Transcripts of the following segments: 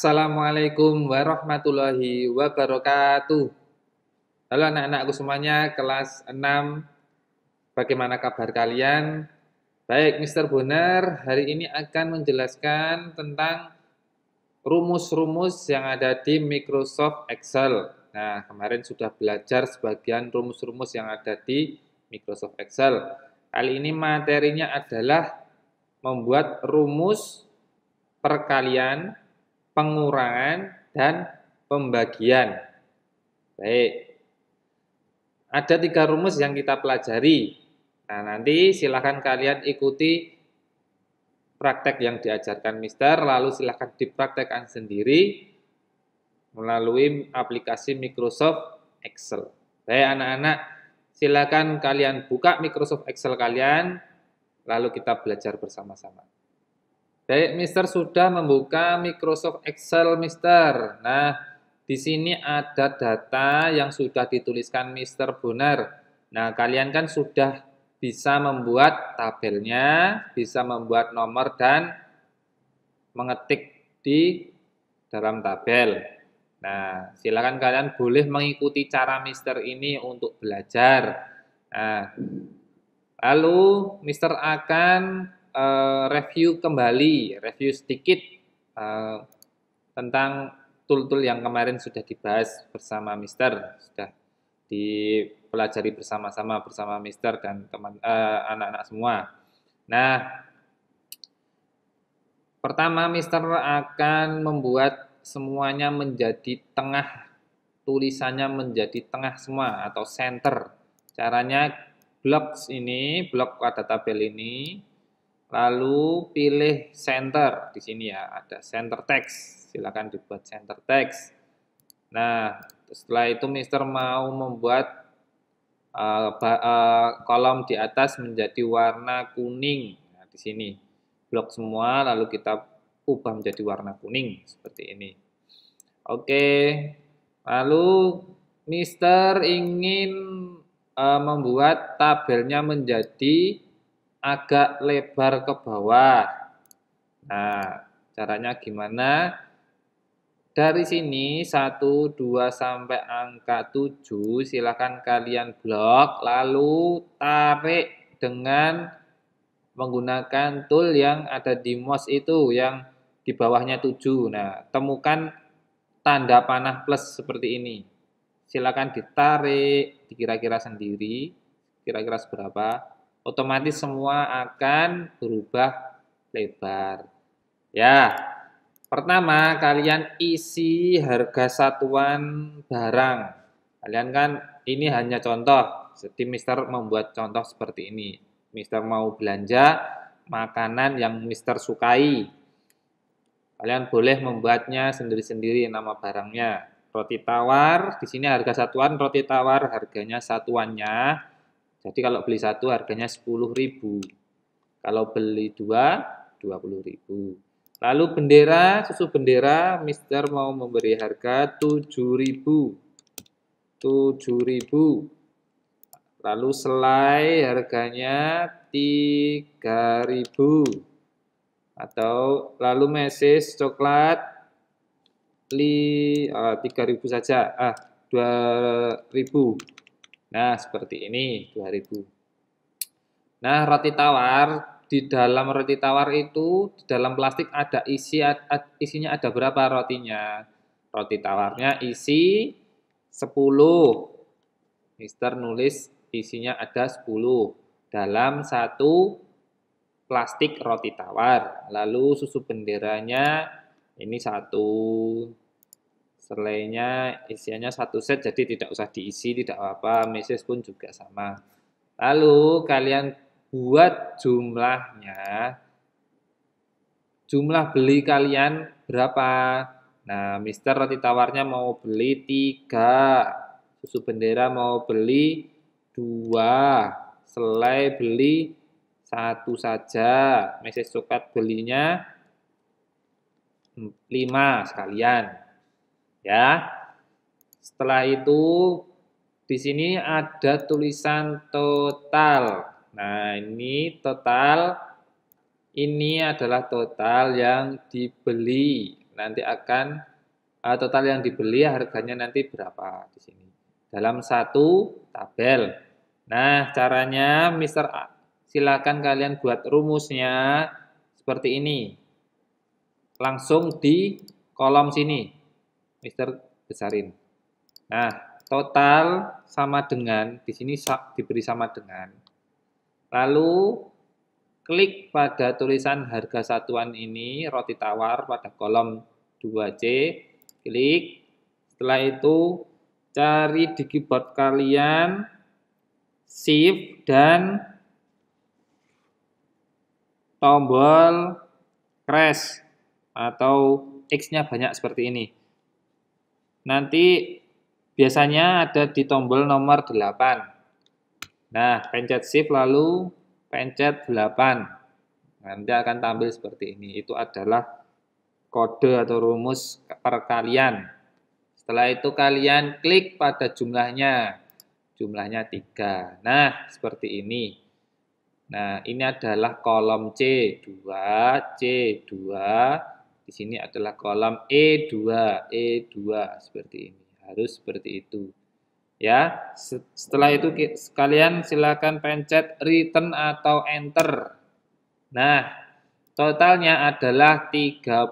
Assalamualaikum warahmatullahi wabarakatuh. Halo anak-anakku semuanya, kelas 6. Bagaimana kabar kalian? Baik, Mr. Bonar hari ini akan menjelaskan tentang rumus-rumus yang ada di Microsoft Excel. Nah, kemarin sudah belajar sebagian rumus-rumus yang ada di Microsoft Excel. Kali ini materinya adalah membuat rumus perkalian pengurangan dan pembagian. Baik. Ada tiga rumus yang kita pelajari. Nah, nanti silakan kalian ikuti praktek yang diajarkan Mister, lalu silakan dipraktekkan sendiri melalui aplikasi Microsoft Excel. Baik anak-anak, silakan kalian buka Microsoft Excel kalian, lalu kita belajar bersama-sama. Baik, Mister sudah membuka Microsoft Excel, Mister. Nah, di sini ada data yang sudah dituliskan Mister Bonar. Nah, kalian kan sudah bisa membuat tabelnya, bisa membuat nomor dan mengetik di dalam tabel. Nah, silakan kalian boleh mengikuti cara Mister ini untuk belajar. Nah, lalu Mister akan uh, review kembali, review sedikit uh, tentang tool-tool yang kemarin sudah dibahas bersama Mister, sudah dipelajari bersama-sama bersama Mister dan teman eh, anak-anak uh, semua. Nah, pertama Mister akan membuat semuanya menjadi tengah tulisannya menjadi tengah semua atau center. Caranya blocks ini, blok pada tabel ini Lalu pilih center di sini ya, ada center text. Silakan dibuat center text. Nah, setelah itu Mister mau membuat uh, uh, kolom di atas menjadi warna kuning. Nah, di sini blok semua lalu kita ubah menjadi warna kuning seperti ini. Oke. Lalu Mister ingin uh, membuat tabelnya menjadi agak lebar ke bawah. Nah, caranya gimana? Dari sini 1, 2 sampai angka 7 silakan kalian blok lalu tarik dengan menggunakan tool yang ada di mouse itu yang di bawahnya 7. Nah, temukan tanda panah plus seperti ini. Silakan ditarik, kira kira sendiri, kira-kira seberapa otomatis semua akan berubah lebar. Ya, pertama kalian isi harga satuan barang. Kalian kan ini hanya contoh, jadi Mister membuat contoh seperti ini. Mister mau belanja makanan yang Mister sukai. Kalian boleh membuatnya sendiri-sendiri nama barangnya. Roti tawar, di sini harga satuan roti tawar, harganya satuannya jadi kalau beli satu harganya 10.000. Kalau beli dua 20.000. Lalu bendera, susu bendera Mister mau memberi harga 7.000. 7.000. Lalu selai harganya 3.000 atau lalu meses coklat li uh, eh, 3000 saja ah 2000 Nah, seperti ini 2000. Nah, roti tawar di dalam roti tawar itu di dalam plastik ada isi isinya ada berapa rotinya? Roti tawarnya isi 10. Mister nulis isinya ada 10 dalam satu plastik roti tawar. Lalu susu benderanya ini satu Selainnya isiannya satu set jadi tidak usah diisi, tidak apa-apa. Message pun juga sama. Lalu kalian buat jumlahnya. Jumlah beli kalian berapa? Nah, Mister roti tawarnya mau beli tiga, Susu bendera mau beli dua, Selai beli satu saja. Meses coklat belinya lima sekalian. Ya. Setelah itu di sini ada tulisan total. Nah, ini total ini adalah total yang dibeli. Nanti akan uh, total yang dibeli harganya nanti berapa di sini. Dalam satu tabel. Nah, caranya Mr. A, silakan kalian buat rumusnya seperti ini. Langsung di kolom sini. Mister besarin. Nah, total sama dengan di sini diberi sama dengan. Lalu klik pada tulisan harga satuan ini roti tawar pada kolom 2C, klik. Setelah itu cari di keyboard kalian shift dan tombol crash atau X-nya banyak seperti ini. Nanti biasanya ada di tombol nomor 8. Nah, pencet shift lalu pencet 8. Nah, nanti akan tampil seperti ini. Itu adalah kode atau rumus perkalian. Setelah itu kalian klik pada jumlahnya. Jumlahnya 3. Nah, seperti ini. Nah, ini adalah kolom C2, C2, di sini adalah kolom E2, E2 seperti ini. Harus seperti itu. Ya, setelah itu kalian silakan pencet return atau enter. Nah, totalnya adalah 30.000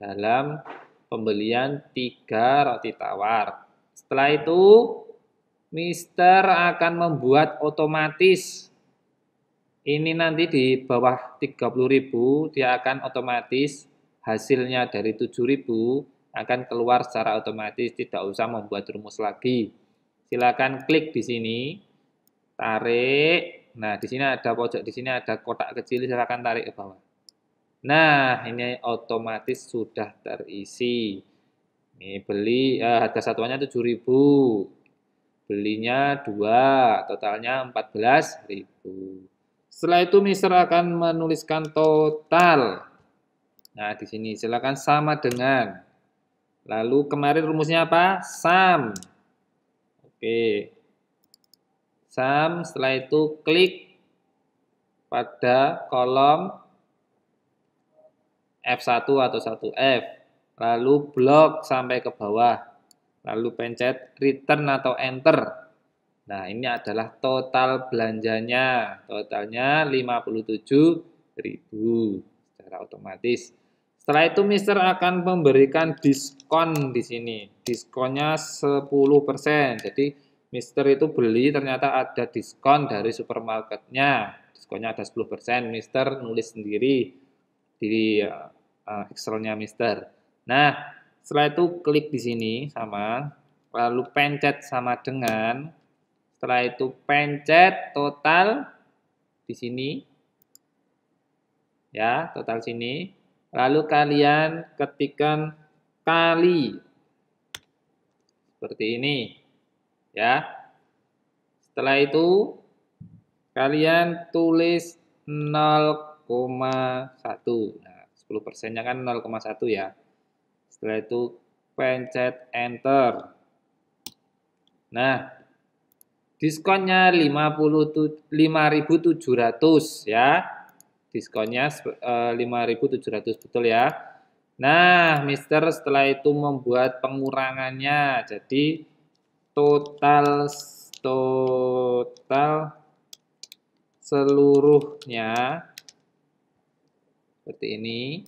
dalam pembelian 3 roti tawar. Setelah itu, Mister akan membuat otomatis ini nanti di bawah 30.000 dia akan otomatis hasilnya dari 7.000 akan keluar secara otomatis tidak usah membuat rumus lagi. Silakan klik di sini. Tarik. Nah, di sini ada pojok di sini ada kotak kecil silakan tarik ke bawah. Nah, ini otomatis sudah terisi. Ini beli eh, harga satuannya 7.000. Belinya 2, totalnya 14.000. Setelah itu Mister akan menuliskan total. Nah, di sini silakan sama dengan. Lalu kemarin rumusnya apa? Sam. Oke. Sam, setelah itu klik pada kolom F1 atau 1F. Lalu blok sampai ke bawah. Lalu pencet return atau enter. Nah, ini adalah total belanjanya. Totalnya 57.000 secara otomatis. Setelah itu Mister akan memberikan diskon di sini. Diskonnya 10%. Jadi Mister itu beli ternyata ada diskon dari supermarketnya. Diskonnya ada 10%. Mister nulis sendiri di uh, Excelnya Mister. Nah, setelah itu klik di sini sama lalu pencet sama dengan setelah itu pencet total di sini. Ya, total sini. Lalu kalian ketikkan kali. Seperti ini. Ya. Setelah itu kalian tulis 0,1. Nah, 10 persennya kan 0,1 ya. Setelah itu pencet enter. Nah, Diskonnya 55.700 ya. Diskonnya eh, 5.700 betul ya. Nah, Mister setelah itu membuat pengurangannya. Jadi total total seluruhnya seperti ini.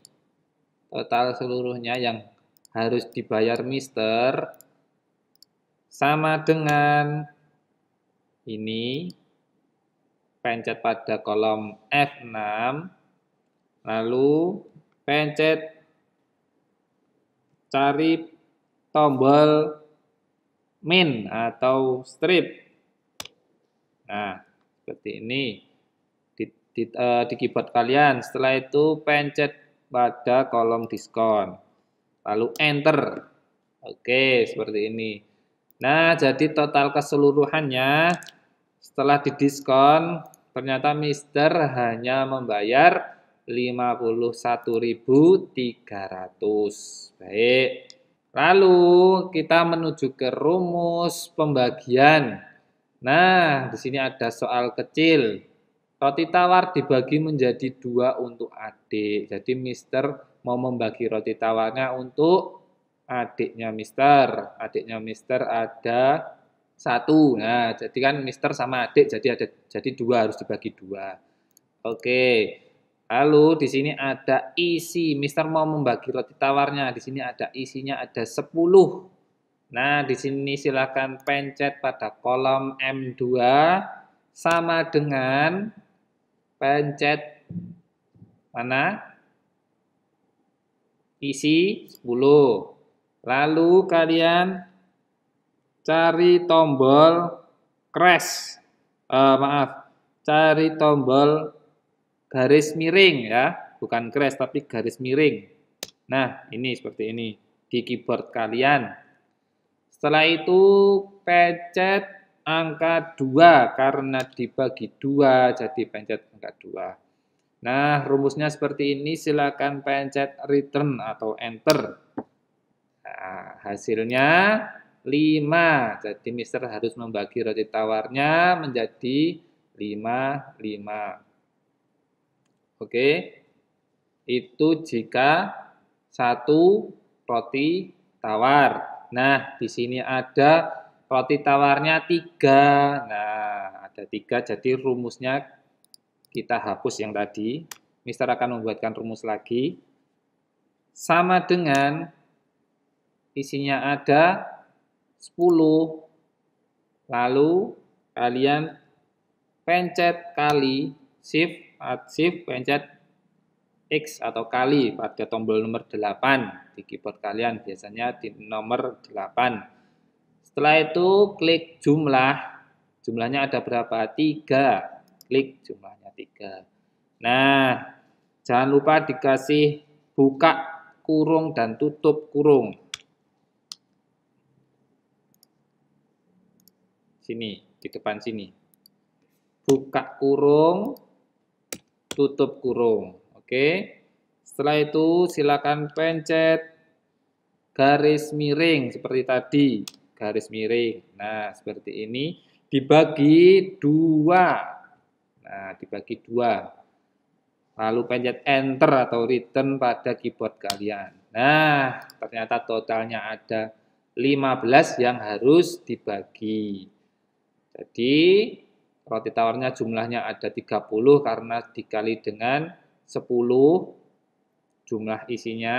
Total seluruhnya yang harus dibayar Mister sama dengan ini pencet pada kolom F6 lalu pencet cari tombol min atau strip nah seperti ini di, di, uh, di keyboard kalian setelah itu pencet pada kolom diskon lalu enter oke seperti ini Nah, jadi total keseluruhannya setelah didiskon ternyata Mister hanya membayar 51.300. Baik. Lalu kita menuju ke rumus pembagian. Nah, di sini ada soal kecil. Roti tawar dibagi menjadi dua untuk adik. Jadi Mister mau membagi roti tawarnya untuk adiknya Mister. Adiknya Mister ada satu. Nah, jadi kan Mister sama adik jadi ada jadi dua harus dibagi dua. Oke. Lalu di sini ada isi. Mister mau membagi roti tawarnya. Di sini ada isinya ada 10. Nah, di sini silakan pencet pada kolom M2 sama dengan pencet mana? Isi 10. Lalu kalian cari tombol crash. Uh, maaf, cari tombol garis miring ya, bukan crash tapi garis miring. Nah, ini seperti ini di keyboard kalian. Setelah itu pencet angka 2 karena dibagi 2 jadi pencet angka 2. Nah, rumusnya seperti ini, silakan pencet return atau enter nah, hasilnya 5 jadi mister harus membagi roti tawarnya menjadi 5 5 oke itu jika satu roti tawar nah di sini ada roti tawarnya 3 nah ada 3 jadi rumusnya kita hapus yang tadi mister akan membuatkan rumus lagi sama dengan isinya ada 10. Lalu kalian pencet kali shift at shift pencet X atau kali pada tombol nomor 8 di keyboard kalian biasanya di nomor 8 setelah itu klik jumlah jumlahnya ada berapa tiga klik jumlahnya tiga nah jangan lupa dikasih buka kurung dan tutup kurung sini, di depan sini. Buka kurung, tutup kurung. Oke. Setelah itu silakan pencet garis miring seperti tadi. Garis miring. Nah, seperti ini dibagi dua. Nah, dibagi dua. Lalu pencet enter atau return pada keyboard kalian. Nah, ternyata totalnya ada 15 yang harus dibagi. Jadi roti tawarnya jumlahnya ada 30 karena dikali dengan 10 jumlah isinya.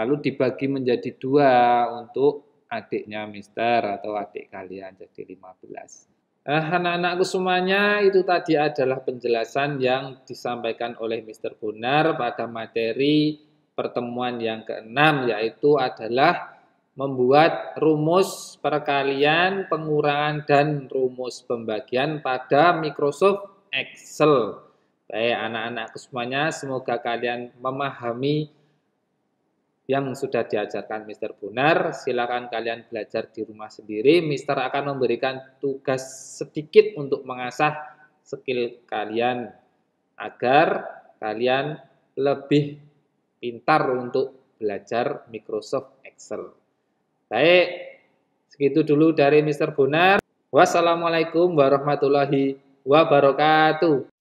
Lalu dibagi menjadi dua untuk adiknya mister atau adik kalian jadi 15. Nah, anak-anakku semuanya itu tadi adalah penjelasan yang disampaikan oleh Mr. Bonar pada materi pertemuan yang keenam yaitu adalah membuat rumus perkalian, pengurangan, dan rumus pembagian pada Microsoft Excel. Baik anak anak semuanya, semoga kalian memahami yang sudah diajarkan Mr. Bonar. Silakan kalian belajar di rumah sendiri. Mr. akan memberikan tugas sedikit untuk mengasah skill kalian agar kalian lebih pintar untuk belajar Microsoft Excel. Baik, segitu dulu dari Mr. Bonar. Wassalamualaikum warahmatullahi wabarakatuh.